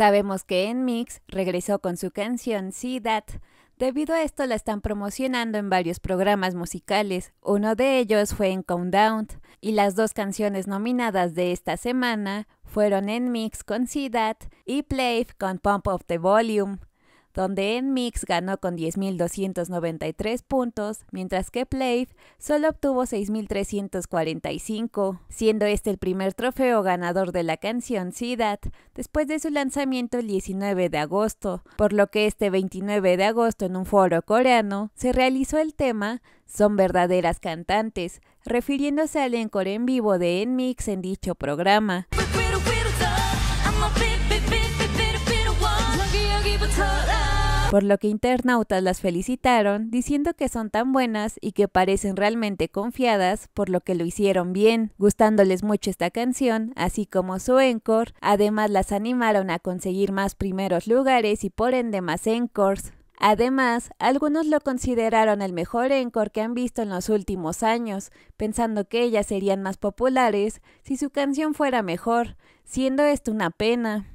Sabemos que en Mix regresó con su canción See That. Debido a esto la están promocionando en varios programas musicales. Uno de ellos fue en Countdown y las dos canciones nominadas de esta semana fueron En Mix con See That y Play con Pump of the Volume donde Mix ganó con 10.293 puntos, mientras que Play solo obtuvo 6.345, siendo este el primer trofeo ganador de la canción that después de su lanzamiento el 19 de agosto, por lo que este 29 de agosto en un foro coreano se realizó el tema son verdaderas cantantes, refiriéndose al encore en vivo de N-Mix en dicho programa. por lo que internautas las felicitaron diciendo que son tan buenas y que parecen realmente confiadas, por lo que lo hicieron bien, gustándoles mucho esta canción, así como su encore, además las animaron a conseguir más primeros lugares y por ende más encores. Además, algunos lo consideraron el mejor encore que han visto en los últimos años, pensando que ellas serían más populares si su canción fuera mejor, siendo esto una pena.